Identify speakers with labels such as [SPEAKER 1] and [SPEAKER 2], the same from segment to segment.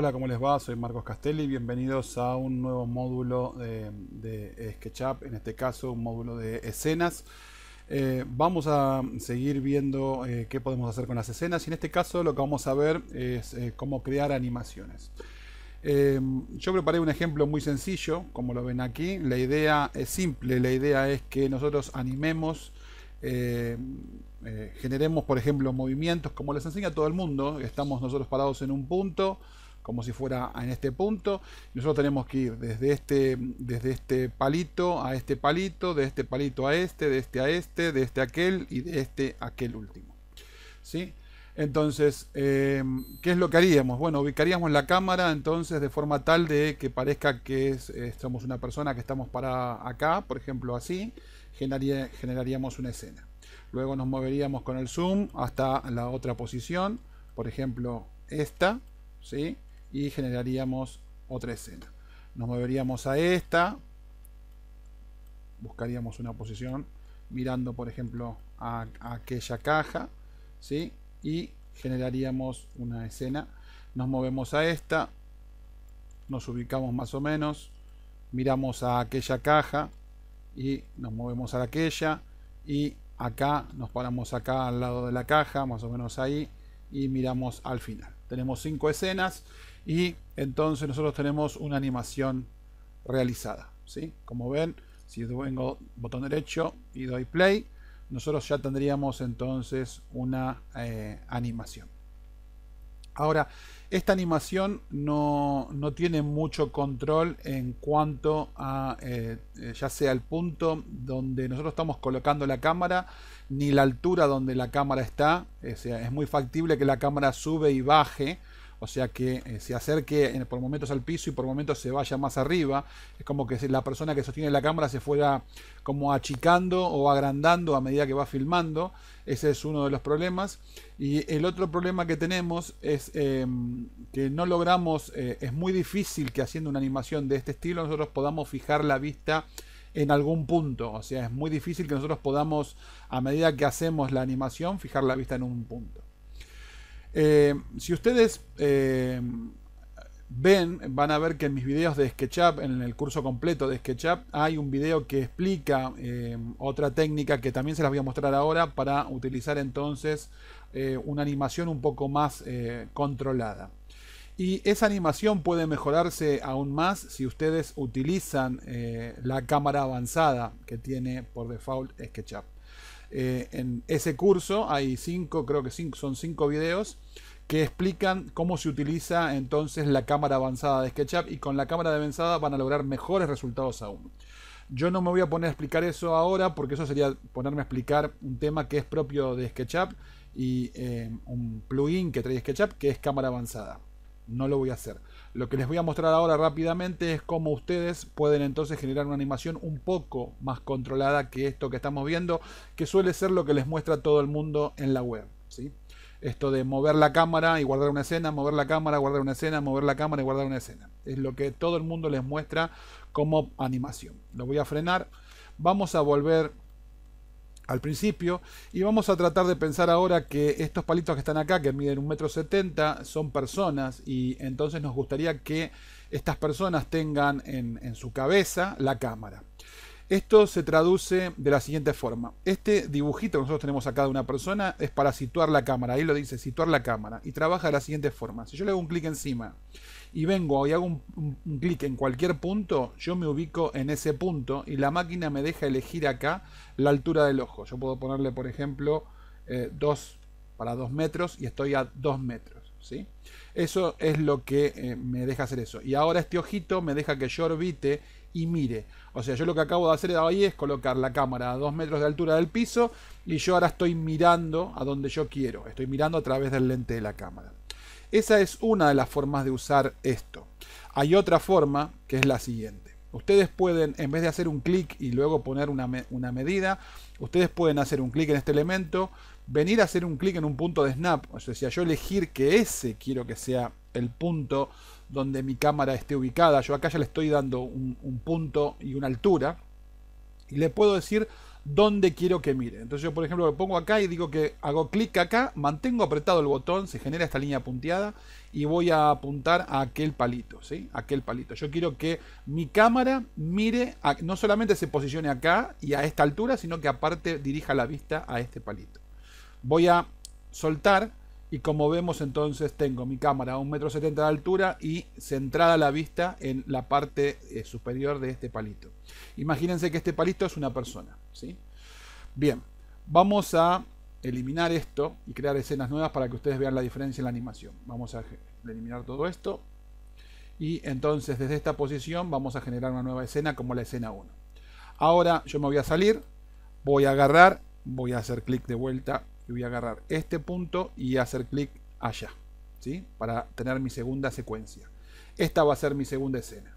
[SPEAKER 1] Hola, ¿cómo les va? Soy Marcos Castelli. Bienvenidos a un nuevo módulo eh, de, SketchUp, en este caso un módulo de escenas. Eh, vamos a seguir viendo eh, qué podemos hacer con las escenas y en este caso lo que vamos a ver es cómo crear animaciones. yo preparé un ejemplo muy sencillo, como lo ven aquí. La idea es simple, la idea es que nosotros animemos generemos, por ejemplo, movimientos como les enseña todo el mundo. Estamos nosotros parados en un punto, como si fuera en este punto. Nosotros tenemos que ir desde este, desde este palito a este palito, de este palito a este, de este a este, de este a aquel y de este a aquel último. ¿Sí? Entonces, eh, ¿qué es lo que haríamos? Bueno, ubicaríamos la cámara entonces de forma tal de que parezca que eh, somos una persona que estamos para acá, por ejemplo así, generaríamos una escena. Luego nos moveríamos con el zoom hasta la otra posición, por ejemplo esta, ¿sí? y generaríamos otra escena. Nos moveríamos a esta, buscaríamos una posición mirando por ejemplo a, aquella caja, ¿sí? y generaríamos una escena. Nos movemos a esta, nos ubicamos más o menos, miramos a aquella caja y nos movemos a aquella y acá nos paramos acá al lado de la caja, más o menos ahí, y miramos al final. Tenemos cinco escenas y entonces nosotros tenemos una animación realizada. ¿sí? Como ven, si vengo botón derecho y doy play, nosotros ya tendríamos entonces una eh, animación. Ahora, esta animación no, tiene mucho control en cuanto a eh, eh, ya sea el punto donde nosotros estamos colocando la cámara, ni la altura donde la cámara está. es muy factible que la cámara sube y baje o sea que eh, se acerque por momentos al piso y por momentos se vaya más arriba. Es como que la persona que sostiene la cámara se fuera como achicando o agrandando a medida que va filmando. Ese es uno de los problemas. Y el otro problema que tenemos es em, que no logramos, eh, es muy difícil que haciendo una animación de este estilo nosotros podamos fijar la vista en algún punto. O sea, es muy difícil que nosotros podamos, a medida que hacemos la animación, fijar la vista en un punto. Eh, si ustedes eh, ven, van a ver que en mis videos de SketchUp, en el curso completo de SketchUp, hay un video que explica eh, otra técnica que también se las voy a mostrar ahora para utilizar entonces una animación un poco más controlada. Y esa animación puede mejorarse aún más si ustedes utilizan la cámara avanzada que tiene por default SketchUp. Eh, en ese curso hay cinco, creo que son cinco videos que explican cómo se utiliza entonces la cámara avanzada de SketchUp y con la cámara avanzada van a lograr mejores resultados aún. Yo no me voy a poner a explicar eso ahora porque eso sería ponerme a explicar un tema que es propio de SketchUp y eh, un plugin que trae SketchUp que es cámara avanzada no lo voy a hacer. Lo que les voy a mostrar ahora rápidamente es cómo ustedes pueden entonces generar una animación un poco más controlada que esto que estamos viendo, que suele ser lo que les muestra todo el mundo en la web. ¿sí? Esto de mover la cámara y guardar una escena, mover la cámara, guardar una escena, mover la cámara y guardar una escena. Es lo que todo el mundo les muestra como animación. Lo voy a frenar. Vamos a volver al principio y vamos a tratar de pensar ahora que estos palitos que están acá, que miden un metro setenta, son personas y entonces nos gustaría que estas personas tengan en, en su cabeza la cámara. Esto se traduce de la siguiente forma. Este dibujito que nosotros tenemos acá de una persona es para situar la cámara. Ahí lo dice, situar la cámara. Y trabaja de la siguiente forma. Si yo le hago un clic encima y vengo y hago un, clic en cualquier punto, yo me ubico en ese punto y la máquina me deja elegir acá la altura del ojo. Yo puedo ponerle, por ejemplo, 2 eh, para 2 metros y estoy a 2 metros. ¿sí? Eso es lo que eh, me deja hacer eso. Y ahora este ojito me deja que yo orbite y mire. O sea, yo lo que acabo de hacer ahí es colocar la cámara a 2 metros de altura del piso y yo ahora estoy mirando a donde yo quiero. Estoy mirando a través del lente de la cámara. Esa es una de las formas de usar esto. Hay otra forma que es la siguiente. Ustedes pueden, en vez de hacer un clic y luego poner una, una medida, ustedes pueden hacer un clic en este elemento, venir a hacer un clic en un punto de snap. O sea, yo elegir que ese quiero que sea el punto donde mi cámara esté ubicada. Yo acá ya le estoy dando un, punto y una altura y le puedo decir dónde quiero que mire. Entonces yo, por ejemplo, lo pongo acá y digo que hago clic acá, mantengo apretado el botón, se genera esta línea punteada y voy a apuntar a aquel palito, ¿sí? Aquel palito. Yo quiero que mi cámara mire, no solamente se posicione acá y a esta altura, sino que aparte dirija la vista a este palito. Voy a soltar y como vemos entonces tengo mi cámara a 1,70 m de altura y centrada la vista en la parte eh, superior de este palito. Imagínense que este palito es una persona. ¿sí? Bien, vamos a eliminar esto y crear escenas nuevas para que ustedes vean la diferencia en la animación. Vamos a eliminar todo esto. Y entonces desde esta posición vamos a generar una nueva escena como la escena 1. Ahora yo me voy a salir, voy a agarrar, voy a hacer clic de vuelta y voy a agarrar este punto y hacer clic allá, ¿sí? Para tener mi segunda secuencia. Esta va a ser mi segunda escena.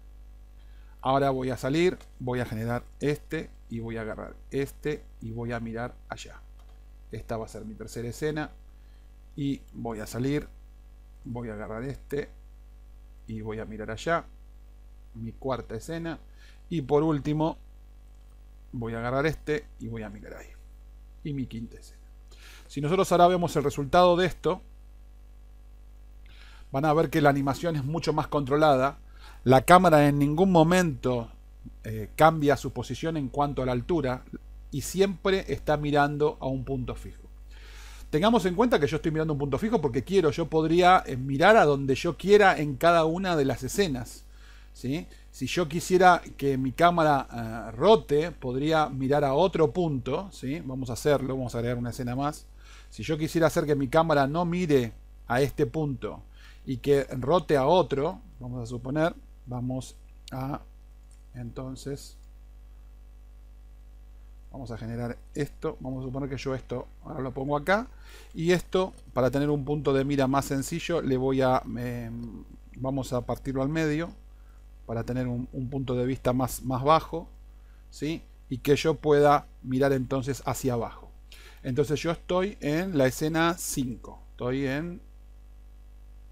[SPEAKER 1] Ahora voy a salir, voy a generar este y voy a agarrar este y voy a mirar allá. Esta va a ser mi tercera escena y voy a salir, voy a agarrar este y voy a mirar allá. Mi cuarta escena y por último voy a agarrar este y voy a mirar ahí. Y mi quinta escena. Si nosotros ahora vemos el resultado de esto, van a ver que la animación es mucho más controlada. La cámara en ningún momento eh, cambia su posición en cuanto a la altura y siempre está mirando a un punto fijo. Tengamos en cuenta que yo estoy mirando un punto fijo porque quiero, yo podría eh, mirar a donde yo quiera en cada una de las escenas. ¿sí? Si yo quisiera que mi cámara eh, rote, podría mirar a otro punto. ¿sí? Vamos a hacerlo, vamos a agregar una escena más. Si yo quisiera hacer que mi cámara no mire a este punto y que rote a otro, vamos a suponer, vamos a entonces vamos a generar esto, vamos a suponer que yo esto ahora lo pongo acá y esto para tener un punto de mira más sencillo le voy a eh, vamos a partirlo al medio para tener un, punto de vista más, más bajo, ¿sí? Y que yo pueda mirar entonces hacia abajo. Entonces yo estoy en la escena 5. Estoy en...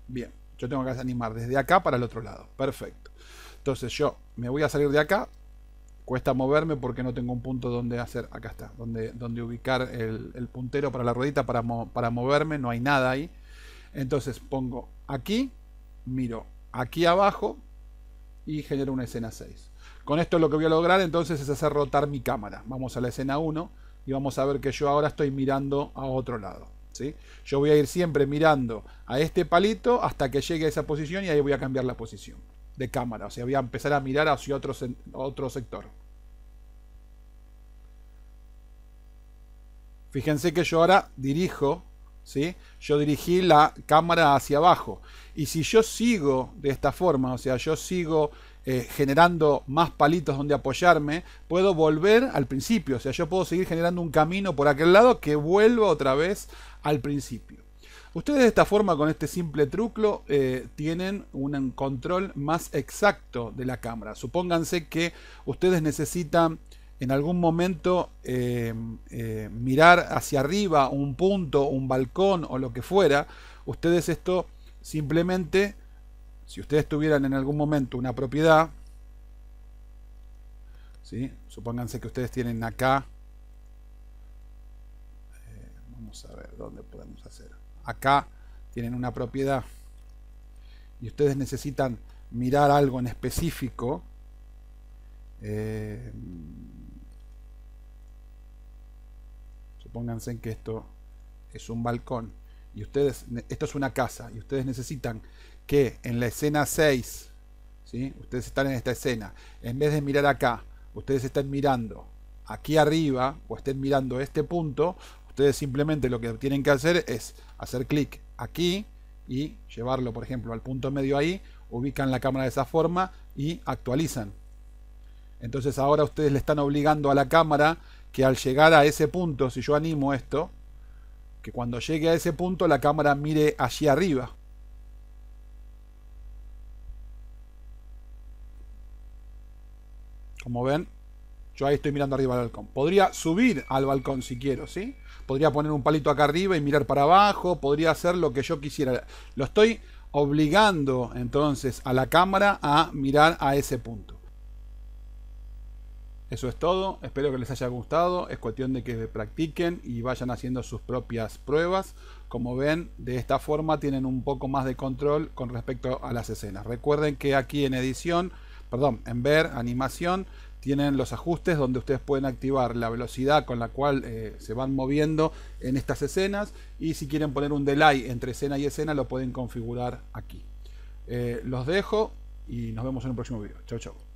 [SPEAKER 1] Bien, yo tengo que animar desde acá para el otro lado. Perfecto. Entonces yo me voy a salir de acá. Cuesta moverme porque no tengo un punto donde hacer... Acá está. Donde, donde ubicar el, puntero para la ruedita para, para moverme. No hay nada ahí. Entonces pongo aquí. Miro aquí abajo y genero una escena 6. Con esto lo que voy a lograr entonces es hacer rotar mi cámara. Vamos a la escena 1 y vamos a ver que yo ahora estoy mirando a otro lado. ¿sí? Yo voy a ir siempre mirando a este palito hasta que llegue a esa posición y ahí voy a cambiar la posición de cámara. O sea, voy a empezar a mirar hacia otro, otro sector. Fíjense que yo ahora dirijo yo dirigí la cámara hacia abajo. Y si yo sigo de esta forma, o sea, yo sigo eh, generando más palitos donde apoyarme, puedo volver al principio. O sea, yo puedo seguir generando un camino por aquel lado que vuelva otra vez al principio. Ustedes de esta forma, con este simple truco, eh, tienen un control más exacto de la cámara. Supónganse que ustedes necesitan en algún momento eh, eh, mirar hacia arriba un punto, un balcón o lo que fuera, ustedes esto simplemente, si ustedes tuvieran en algún momento una propiedad, ¿sí? supónganse que ustedes tienen acá, eh, vamos a ver dónde podemos hacer, acá tienen una propiedad y ustedes necesitan mirar algo en específico, pónganse en que esto es un balcón y ustedes, esto es una casa y ustedes necesitan que en la escena 6, ¿sí? ustedes están en esta escena, en vez de mirar acá, ustedes están mirando aquí arriba o estén mirando este punto, ustedes simplemente lo que tienen que hacer es hacer clic aquí y llevarlo, por ejemplo, al punto medio ahí, ubican la cámara de esa forma y actualizan. Entonces ahora ustedes le están obligando a la cámara que al llegar a ese punto, si yo animo esto, que cuando llegue a ese punto la cámara mire allí arriba. Como ven, yo ahí estoy mirando arriba al balcón. Podría subir al balcón si quiero, ¿sí? Podría poner un palito acá arriba y mirar para abajo. Podría hacer lo que yo quisiera. Lo estoy obligando entonces a la cámara a mirar a ese punto. Eso es todo, espero que les haya gustado, es cuestión de que practiquen y vayan haciendo sus propias pruebas. Como ven, de esta forma tienen un poco más de control con respecto a las escenas. Recuerden que aquí en edición, perdón, en ver, animación, tienen los ajustes donde ustedes pueden activar la velocidad con la cual eh, se van moviendo en estas escenas y si quieren poner un delay entre escena y escena lo pueden configurar aquí. Eh, los dejo y nos vemos en un próximo video. Chau, chau.